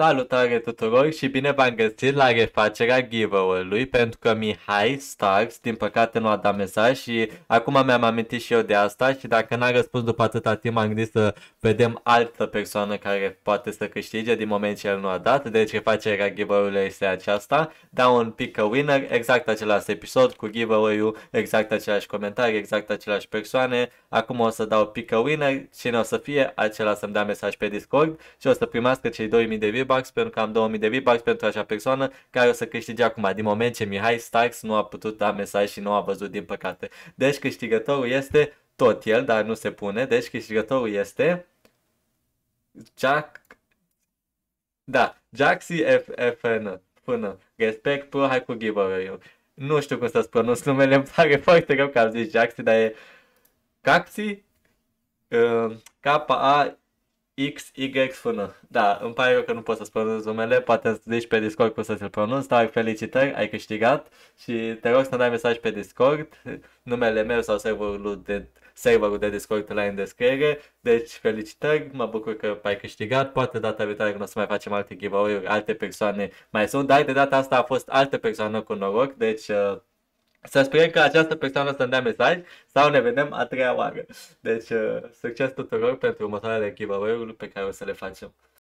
Salutare tuturor și bine v-am găsit la refacerea giveaway-ului pentru că Mihai Stars din păcate nu a dat mesaj și acum mi-am amintit și eu de asta și dacă n-a răspuns după atâta timp am gândit să vedem altă persoană care poate să câștige din moment ce el nu a dat, deci refacerea giveaway-ului este aceasta, da un pick a winner, exact același episod cu giveaway-ul, exact același comentarii, exact aceleași persoane, acum o să dau pick a winner, cine o să fie, acela să-mi dea mesaj pe Discord și o să primească cei 2000 de vib V-Bucks, pentru că am 2000 de V-Bucks pentru acea persoană care o să câștige acum, din moment ce Mihai Starks nu a putut da mesaj și nu a văzut din păcate. Deci câștigătorul este tot el, dar nu se pune, deci câștigătorul este Jack... Da, Jack FN. Până. Respect, pro, hai cu giveaway-ul. Nu știu cum să-ți pronunț numele, îmi pare foarte rău că am zis Jaxi, dar e Caxi? Uh, K-A X, Y, Fână. Da, îmi pare rău că nu pot să spun numele, poate îmi zici pe Discord cum să ți-l pronunț, dar felicitări, ai câștigat și te rog să-mi dai mesaj pe Discord, numele meu sau serverul de, serverul de Discord la în descriere, deci felicitări, mă bucur că ai câștigat, poate data viitoare când o să mai facem alte giveaway-uri, alte persoane mai sunt, dar de data asta a fost altă persoană cu noroc, deci uh, să sperăm că această persoană să-mi dea mesaj sau ne vedem a treia oară. Deci, uh, succes tuturor pentru următoarele giveaway-uri pe care o să le facem.